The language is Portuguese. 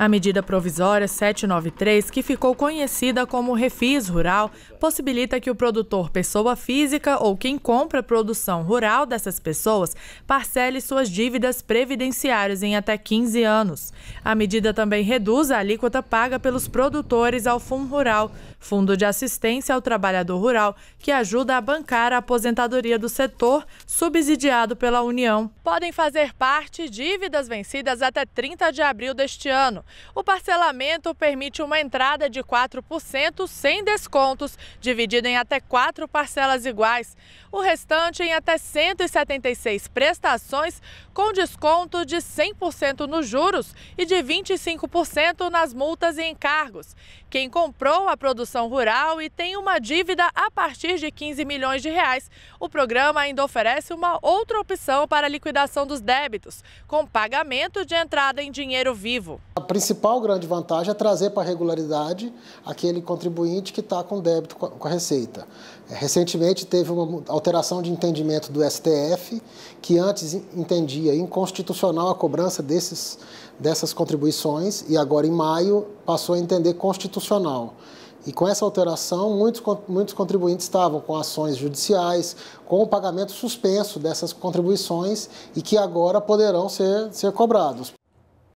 A medida provisória 793, que ficou conhecida como refis rural, possibilita que o produtor pessoa física ou quem compra produção rural dessas pessoas parcele suas dívidas previdenciárias em até 15 anos. A medida também reduz a alíquota paga pelos produtores ao Fundo Rural, Fundo de Assistência ao Trabalhador Rural, que ajuda a bancar a aposentadoria do setor, subsidiado pela União. Podem fazer parte dívidas vencidas até 30 de abril deste ano o parcelamento permite uma entrada de 4% sem descontos, dividido em até quatro parcelas iguais. O restante em até 176 prestações, com desconto de 100% nos juros e de 25% nas multas e encargos. Quem comprou a produção rural e tem uma dívida a partir de 15 milhões de reais, o programa ainda oferece uma outra opção para a liquidação dos débitos, com pagamento de entrada em dinheiro vivo principal grande vantagem é trazer para a regularidade aquele contribuinte que está com débito com a Receita. É, recentemente teve uma alteração de entendimento do STF, que antes entendia inconstitucional a cobrança desses, dessas contribuições e agora em maio passou a entender constitucional. E com essa alteração, muitos, muitos contribuintes estavam com ações judiciais, com o pagamento suspenso dessas contribuições e que agora poderão ser, ser cobrados.